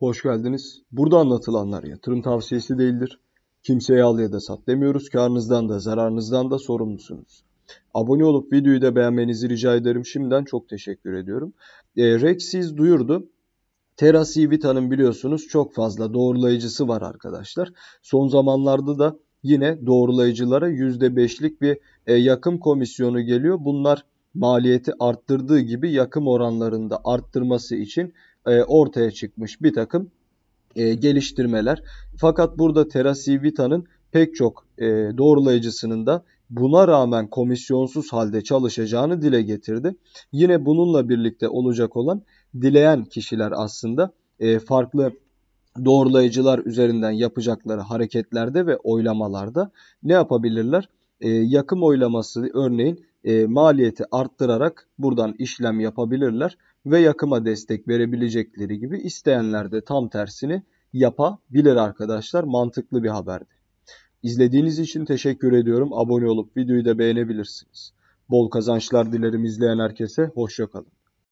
Hoş geldiniz. Burada anlatılanlar yatırım tavsiyesi değildir. Kimseye al ya da sat demiyoruz. Karnınızdan da zararınızdan da sorumlusunuz. Abone olup videoyu da beğenmenizi rica ederim. Şimdiden çok teşekkür ediyorum. E, ee, Rexiz duyurdu. Terra Civita'nın biliyorsunuz çok fazla doğrulayıcısı var arkadaşlar. Son zamanlarda da yine doğrulayıcılara %5'lik bir e, yakım komisyonu geliyor. Bunlar maliyeti arttırdığı gibi yakım oranlarında arttırması için e, ortaya çıkmış bir takım e, geliştirmeler. Fakat burada Terasi Vita'nın pek çok e, doğrulayıcısının da buna rağmen komisyonsuz halde çalışacağını dile getirdi. Yine bununla birlikte olacak olan dileyen kişiler aslında e, farklı doğrulayıcılar üzerinden yapacakları hareketlerde ve oylamalarda ne yapabilirler? E, yakım oylaması örneğin e, maliyeti arttırarak buradan işlem yapabilirler ve yakıma destek verebilecekleri gibi isteyenler de tam tersini yapabilir arkadaşlar. Mantıklı bir haberdi. İzlediğiniz için teşekkür ediyorum. Abone olup videoyu da beğenebilirsiniz. Bol kazançlar dilerim izleyen herkese. Hoşçakalın.